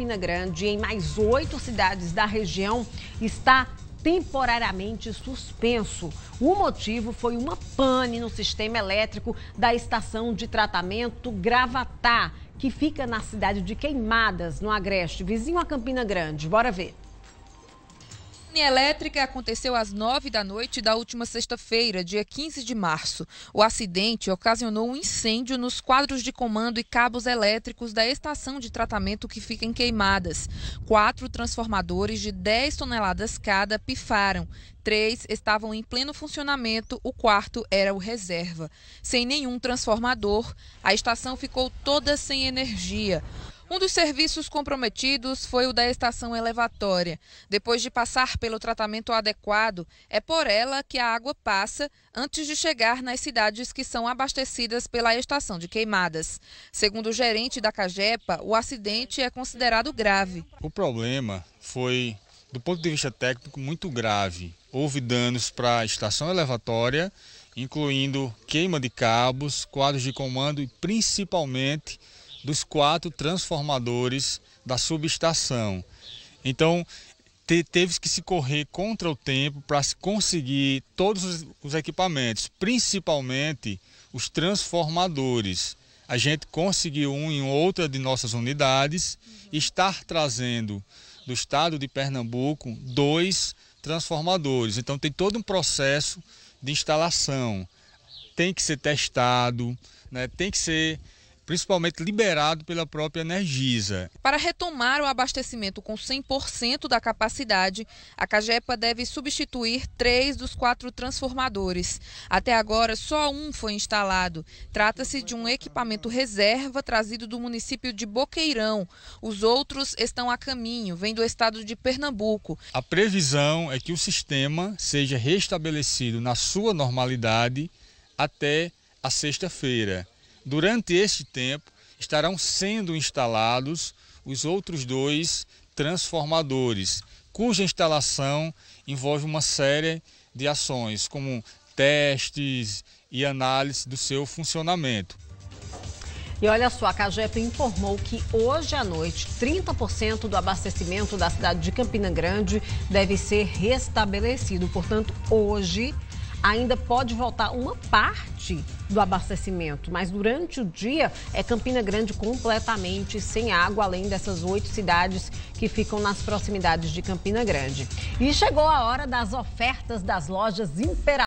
Campina Grande e em mais oito cidades da região está temporariamente suspenso. O motivo foi uma pane no sistema elétrico da estação de tratamento Gravatá, que fica na cidade de Queimadas, no Agreste, vizinho a Campina Grande. Bora ver. A elétrica aconteceu às 9 da noite da última sexta-feira, dia 15 de março. O acidente ocasionou um incêndio nos quadros de comando e cabos elétricos da estação de tratamento que fica em Queimadas. Quatro transformadores de 10 toneladas cada pifaram. Três estavam em pleno funcionamento, o quarto era o reserva. Sem nenhum transformador, a estação ficou toda sem energia. Um dos serviços comprometidos foi o da estação elevatória. Depois de passar pelo tratamento adequado, é por ela que a água passa antes de chegar nas cidades que são abastecidas pela estação de queimadas. Segundo o gerente da Cagepa, o acidente é considerado grave. O problema foi, do ponto de vista técnico, muito grave. Houve danos para a estação elevatória, incluindo queima de cabos, quadros de comando e principalmente dos quatro transformadores da subestação. Então, te, teve que se correr contra o tempo para conseguir todos os, os equipamentos, principalmente os transformadores. A gente conseguiu um em outra de nossas unidades estar trazendo do estado de Pernambuco dois transformadores. Então tem todo um processo de instalação. Tem que ser testado, né? tem que ser principalmente liberado pela própria Energisa. Para retomar o abastecimento com 100% da capacidade, a Cagepa deve substituir três dos quatro transformadores. Até agora, só um foi instalado. Trata-se de um equipamento reserva trazido do município de Boqueirão. Os outros estão a caminho, vêm do estado de Pernambuco. A previsão é que o sistema seja restabelecido na sua normalidade até a sexta-feira. Durante este tempo, estarão sendo instalados os outros dois transformadores, cuja instalação envolve uma série de ações, como testes e análise do seu funcionamento. E olha só, a CAGEP informou que hoje à noite 30% do abastecimento da cidade de Campina Grande deve ser restabelecido. Portanto, hoje ainda pode voltar uma parte do abastecimento, mas durante o dia é Campina Grande completamente sem água, além dessas oito cidades que ficam nas proximidades de Campina Grande. E chegou a hora das ofertas das lojas Imperatriz.